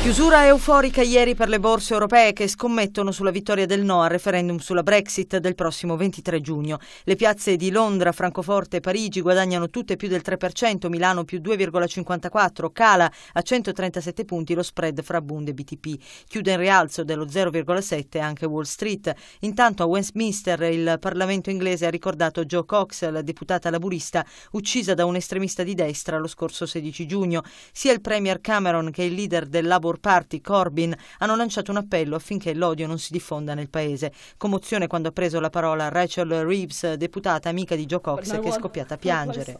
Chiusura euforica ieri per le borse europee che scommettono sulla vittoria del no al referendum sulla Brexit del prossimo 23 giugno. Le piazze di Londra, Francoforte e Parigi guadagnano tutte più del 3%, Milano più 2,54, cala a 137 punti lo spread fra Bund e BTP. Chiude in rialzo dello 0,7 anche Wall Street. Intanto a Westminster il Parlamento inglese ha ricordato Joe Cox, la deputata laburista, uccisa da un estremista di destra lo scorso 16 giugno. Sia il Premier Cameron che il leader del Labour Labour Party Corbyn hanno lanciato un appello affinché l'odio non si diffonda nel paese. Commozione quando ha preso la parola Rachel Reeves, deputata amica di Joe Cox, che è scoppiata a piangere.